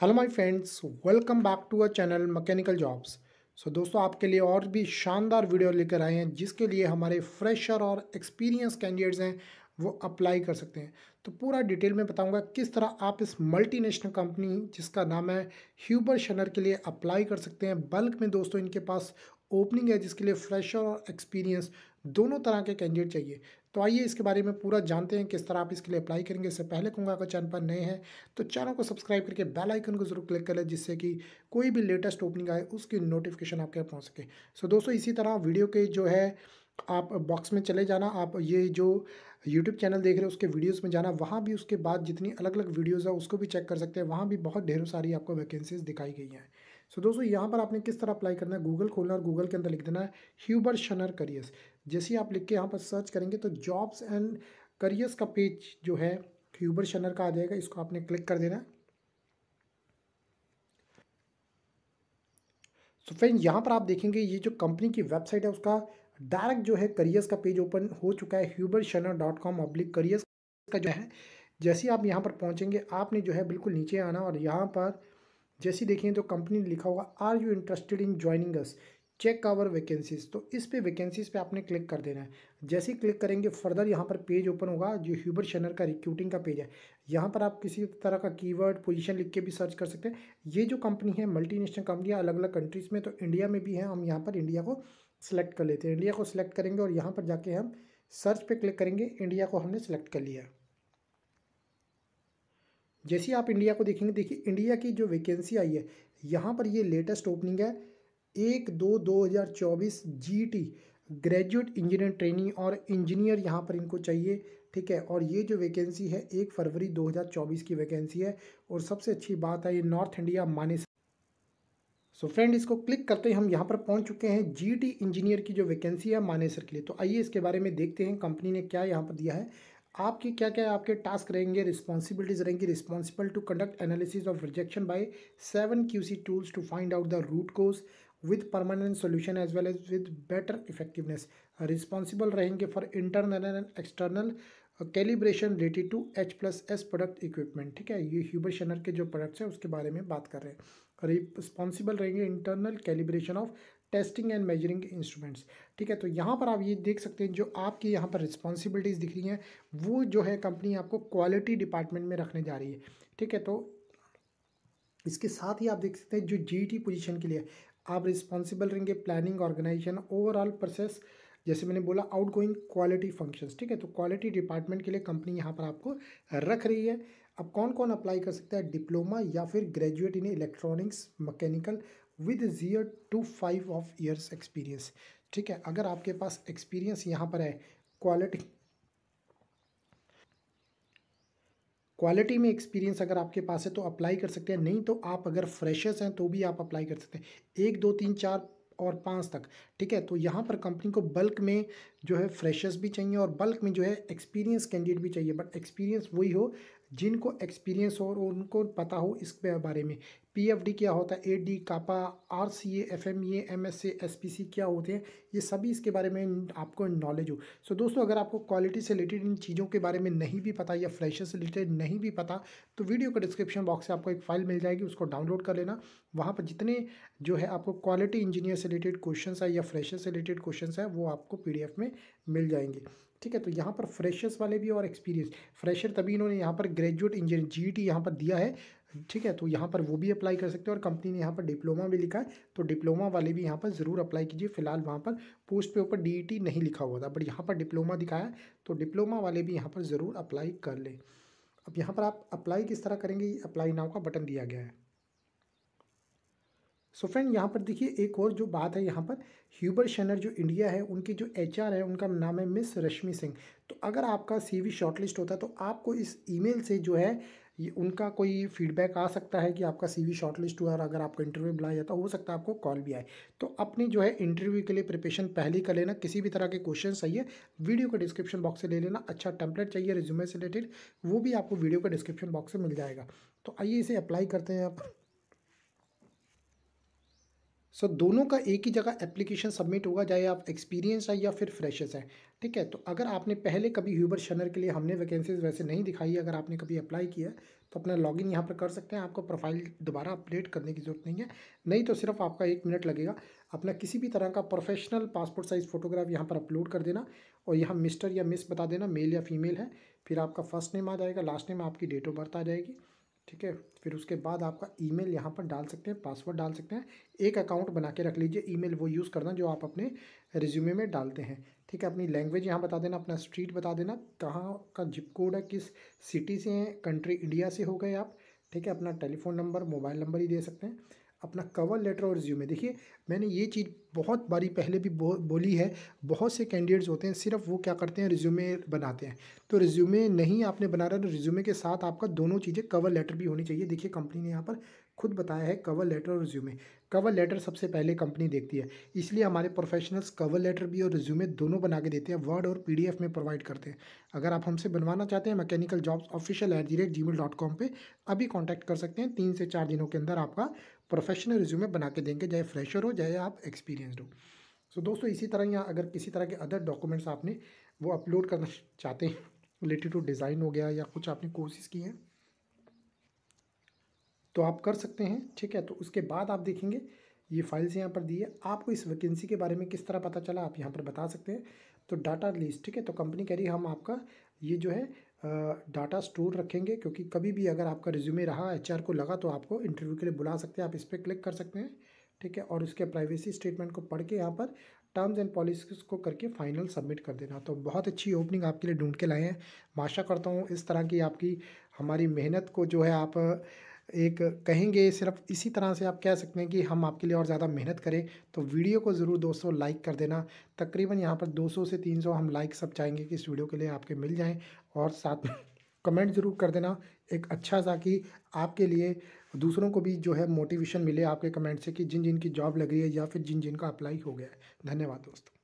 hello my friends welcome back to our channel mechanical jobs so दोस्तों आपके लिए और भी शानदार वीडियो लेकर आए हैं जिसके लिए हमारे फ्रेशर और एक्सपीरियंस कैंडिडेट्स हैं वो अप्लाई कर सकते हैं तो पूरा डिटेल में बताऊंगा किस तरह आप इस मल्टीनेशनल कंपनी जिसका नाम है ह्यूबर शनर के लिए अप्लाई कर सकते हैं बल्क में दोस्तों इनके पास ओपनिंग है जिसके लिए फ्रेशर और एक्सपीरियंस दोनों तरह के कैंडिडेट चाहिए तो आइए इसके बारे में पूरा जानते हैं किस तरह आप इसके लिए अप्लाई करेंगे इससे पहले कहूँगा अगर चैनल पर नए हैं तो चैनल को सब्सक्राइब करके बेल आइकन को जरूर क्लिक कर लें जिससे कि कोई भी लेटेस्ट ओपनिंग आए उसकी नोटिफिकेशन आपके पहुँच सके सो दोस्तों इसी तरह वीडियो के जो है आप बॉक्स में चले जाना आप ये जो यूट्यूब चैनल देख रहे हो उसके वीडियोस में जाना वहाँ भी उसके बाद जितनी अलग अलग वीडियोस है उसको भी चेक कर सकते हैं वहाँ भी बहुत ढेरों सारी आपको वैकेंसीज दिखाई गई हैं सो so, दोस्तों यहाँ पर आपने किस तरह अप्लाई करना है गूगल खोलना और गूगल के अंदर लिख देना है ह्यूबर शनर करियर्स जैसे आप लिख के यहाँ पर सर्च करेंगे तो जॉब्स एंड करियर्स का पेज जो है ह्यूबर शनर का आ जाएगा इसको आपने क्लिक कर देना है सो फ्रेंड यहाँ पर आप देखेंगे ये जो कंपनी की वेबसाइट है उसका डायरेक्ट जो है करियर्स का पेज ओपन हो चुका है ह्यूबर शनर डॉट कॉम अब्लिक करियर्स का जो है जैसे आप यहाँ पर पहुँचेंगे आपने जो है बिल्कुल नीचे आना और यहाँ पर जैसे देखें तो कंपनी ने लिखा होगा are you interested in joining us check our vacancies तो इस पे वैकेंसीज पे आपने क्लिक कर देना है जैसे ही क्लिक करेंगे फर्दर यहाँ पर पेज ओपन होगा जो ह्यूबर शनर का रिक्रूटिंग का पेज है यहाँ पर आप किसी तरह का कीवर्ड पोजीशन लिख के भी सर्च कर सकते हैं ये जो कंपनी है मल्टीनेशनल कंपनी अलग अलग कंट्रीज़ में तो इंडिया में भी है हम यहाँ पर इंडिया को सिलेक्ट कर लेते हैं इंडिया को सिलेक्ट करेंगे और यहाँ पर जाके हम सर्च पर क्लिक करेंगे इंडिया को हमने सेलेक्ट कर लिया है जैसे आप इंडिया को देखेंगे देखिए इंडिया की जो वैकेंसी आई है यहाँ पर ये लेटेस्ट ओपनिंग है एक दो दो हज़ार चौबीस GT graduate engineer training और इंजीनियर यहाँ पर इनको चाहिए ठीक है और ये जो वैकेंसी है एक फरवरी 2024 की वैकेंसी है और सबसे अच्छी बात है ये North India Manesar so so friend इसको क्लिक करते ही हम यहाँ पर पहुँच चुके हैं जीटी इंजीनियर की जो वैकेंसी है मानेसर के लिए तो आइए इसके बारे में देखते हैं कंपनी ने क्या यहाँ पर दिया है आपके क्या क्या आपके टास्क रहेंगे रिस्पॉन्सिबिलिटीज रहेंगी responsible to conduct analysis of rejection by seven QC tools to find out the root cause with permanent solution as well as with better effectiveness responsible रहेंगे for internal and external calibration related to H plus S product equipment ठीक है ये Huber शनर के जो products हैं उसके बारे में बात कर रहे हैं रिस्पॉन्सिबल रहेंगे internal calibration of testing and measuring instruments ठीक है तो यहाँ पर आप ये देख सकते हैं जो आपकी यहाँ पर रिस्पॉन्सिबिलिटीज़ दिख रही हैं वो जो है कंपनी आपको क्वालिटी डिपार्टमेंट में रखने जा रही है ठीक है तो इसके साथ ही आप देख सकते हैं जो जीटी पोजीशन e के लिए आप रिस्पॉन्सिबल रहेंगे प्लानिंग ऑर्गेनाइजेशन ओवरऑल प्रोसेस जैसे मैंने बोला आउट गोइंग क्वालिटी फंक्शंस ठीक है तो क्वालिटी डिपार्टमेंट के लिए कंपनी यहाँ पर आपको रख रही है अब कौन कौन अप्लाई कर सकता है डिप्लोमा या फिर graduate in electronics mechanical with year two five of years experience ठीक है अगर आपके पास एक्सपीरियंस यहाँ पर है क्वालिटी क्वालिटी में एक्सपीरियंस अगर आपके पास है तो अप्लाई कर सकते हैं नहीं तो आप अगर फ्रेशर्स हैं तो भी आप अप्लाई कर सकते हैं एक दो तीन चार और पाँच तक ठीक है तो यहाँ पर कंपनी को बल्क में जो है फ्रेशर्स भी चाहिए और बल्क में जो है एक्सपीरियंस कैंडिडेट भी चाहिए बट एक्सपीरियंस वही हो जिनको एक्सपीरियंस हो और उनको पता हो इस बारे में पी क्या होता है A D CAPA R C A F M A M S A S P C क्या होते हैं ये सभी इसके बारे में आपको नॉलेज हो सो so, दोस्तों अगर आपको क्वालिटी से रिलेटेड इन चीज़ों के बारे में नहीं भी पता या फ्रेशर से रिलेटेड नहीं भी पता तो वीडियो का डिस्क्रिप्शन बॉक्स से आपको एक फाइल मिल जाएगी उसको डाउनलोड कर लेना वहाँ पर जितने जो है आपको क्वालिटी इंजीनियर से रिलेटेड क्वेश्चन है या फ्रेशर से रिलेटेड क्वेश्चन है वो आपको पी में मिल जाएंगे ठीक है तो यहाँ पर फ्रेशर्स वाले भी और एक्सपीरियंस फ्रेशर तभी इन्होंने यहाँ पर ग्रेजुएट इंजीनियर जी टी यहाँ पर दिया है ठीक है तो यहाँ पर वो भी अप्लाई कर सकते हैं और कंपनी ने यहाँ पर डिप्लोमा भी लिखा है तो डिप्लोमा वाले भी यहाँ पर ज़रूर अप्लाई कीजिए फिलहाल वहाँ पर पोस्ट पे ऊपर डी e नहीं लिखा हुआ था बट यहाँ पर डिप्लोमा दिखाया तो डिप्लोमा वाले भी यहाँ पर ज़रूर अप्लाई कर लें अब यहाँ पर आप अप्लाई किस तरह करेंगे अप्लाई नाव का बटन दिया गया है सो फ्रेंड यहाँ पर देखिए एक और जो बात है यहाँ पर ह्यूबर शेनर जो इंडिया है उनकी जो एच है उनका नाम है मिस रश्मि सिंह तो अगर आपका सीवी शॉर्टलिस्ट होता है तो आपको इस ईमेल से जो है ये उनका कोई फीडबैक आ सकता है कि आपका सीवी शॉर्टलिस्ट हुआ और अगर आपको इंटरव्यू बुलाया जाता तो हो सकता है आपको कॉल भी आए तो अपनी जो है इंटरव्यू के लिए प्रिपरेशन पहले कर लेना किसी भी तरह के क्वेश्चन चाहिए वीडियो का डिस्क्रिप्शन बॉक्स से ले लेना अच्छा टेम्पलेट चाहिए रिज्यूमे से रिलेटेड वो भी आपको वीडियो का डिस्क्रिप्शन बॉक्स से मिल जाएगा तो आइए इसे अप्लाई करते हैं आप सो so, दोनों का एक ही जगह एप्लीकेशन सबमिट होगा चाहे आप एक्सपीरियंस है या फिर फ्रेशर्स हैं ठीक है तो अगर आपने पहले कभी ह्यूबर शनर के लिए हमने वैकेंसीज वैसे नहीं दिखाई अगर आपने कभी अप्लाई किया तो अपना लॉगिन यहाँ पर कर सकते हैं आपको प्रोफाइल दोबारा अपडेट करने की ज़रूरत नहीं है नहीं तो सिर्फ आपका एक मिनट लगेगा अपना किसी भी तरह का प्रोफेशनल पासपोर्ट साइज़ फ़ोटोग्राफ यहाँ पर अपलोड कर देना और यहाँ मिस्टर या मिस बता देना मेल या फीमेल है फिर आपका फर्स्ट नेम आ जाएगा लास्ट नेम आपकी डेट ऑफ बर्थ आ जाएगी ठीक है फिर उसके बाद आपका ईमेल यहाँ पर डाल सकते हैं पासवर्ड डाल सकते हैं एक अकाउंट बना के रख लीजिए ईमेल वो यूज़ करना जो आप अपने रिज्यूमे में डालते हैं ठीक है अपनी लैंग्वेज यहाँ बता देना अपना स्ट्रीट बता देना कहाँ का जिप कोड है किस सिटी से हैं कंट्री इंडिया से हो गए आप ठीक है अपना टेलीफोन नंबर मोबाइल नंबर ही दे सकते हैं अपना कवर लेटर और रिज्यूमे देखिए मैंने ये चीज़ बहुत बारी पहले भी बो, बोली है बहुत से कैंडिडेट्स होते हैं सिर्फ वो क्या करते हैं रिज्यूमे बनाते हैं तो रिज्यूमे नहीं आपने बना रहा तो रिज्यूमे के साथ आपका दोनों चीज़ें कवर लेटर भी होनी चाहिए देखिए कंपनी ने यहाँ पर खुद बताया है कवर लेटर और रिज्यूमे कवर लेटर सबसे पहले कंपनी देखती है इसलिए हमारे प्रोफेशनल्स कवर लेटर भी और रिज्यूमे दोनों बना के देते हैं वर्ड और पीडीएफ में प्रोवाइड करते हैं अगर आप हमसे बनवाना चाहते हैं mechanical jobs official at the rate Gmail dot com पर अभी कॉन्टैक्ट कर सकते हैं तीन से चार दिनों के अंदर आपका प्रोफेशनल रिज्यूमे बना के देंगे चाहे फ्रेशर हो चाहे आप एक्सपीरियंसड हो सो दोस्तों इसी तरह यहाँ अगर किसी तरह के अदर डॉक्यूमेंट्स आपने वो अपलोड करना चाहते हैं रिलेटेड टू डिज़ाइन हो गया या कुछ आपने कोर्सेज़ की हैं तो आप कर सकते हैं ठीक है तो उसके बाद आप देखेंगे ये फाइल्स यहाँ पर दी है आपको इस वैकेंसी के बारे में किस तरह पता चला आप यहाँ पर बता सकते हैं तो डाटा लिस्ट ठीक है तो कंपनी कह रही हम आपका ये जो है डाटा स्टोर रखेंगे क्योंकि कभी भी अगर आपका रिज्यूमे रहा एच को लगा तो आपको इंटरव्यू के लिए बुला सकते हैं आप इस पर क्लिक कर सकते हैं ठीक है और उसके प्राइवेसी स्टेटमेंट को पढ़ के यहाँ पर टर्म्स एंड पॉलिसीज को करके फाइनल सबमिट कर देना तो बहुत अच्छी ओपनिंग आपके लिए ढूंढ के लाए हैं आशा करता हूँ इस तरह की आपकी हमारी मेहनत को जो है आप एक कहेंगे सिर्फ इसी तरह से आप कह सकते हैं कि हम आपके लिए और ज़्यादा मेहनत करें तो वीडियो को ज़रूर दोस्तों लाइक कर देना तकरीबन यहाँ पर 200 से 300 हम लाइक सब चाहेंगे कि इस वीडियो के लिए आपके मिल जाएँ और साथ में कमेंट ज़रूर कर देना एक अच्छा सा कि आपके लिए दूसरों को भी जो है मोटिवेशन मिले आपके कमेंट से कि जिन जिनकी जॉब लग रही है या फिर जिन जिनका अप्लाई हो गया है धन्यवाद दोस्तों